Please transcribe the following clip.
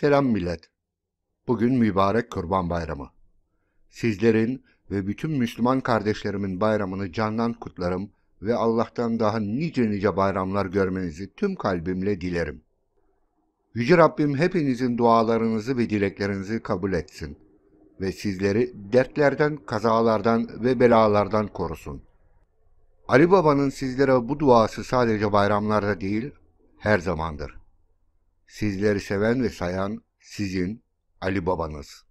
Selam millet. Bugün mübarek Kurban Bayramı. Sizlerin ve bütün Müslüman kardeşlerimin bayramını candan kutlarım ve Allah'tan daha nice nice bayramlar görmenizi tüm kalbimle dilerim. Yüce Rabbim hepinizin dualarınızı ve dileklerinizi kabul etsin ve sizleri dertlerden, kazalardan ve belalardan korusun. Ali Baba'nın sizlere bu duası sadece bayramlarda değil, her zamandır. Sizleri seven ve sayan sizin Ali babanız.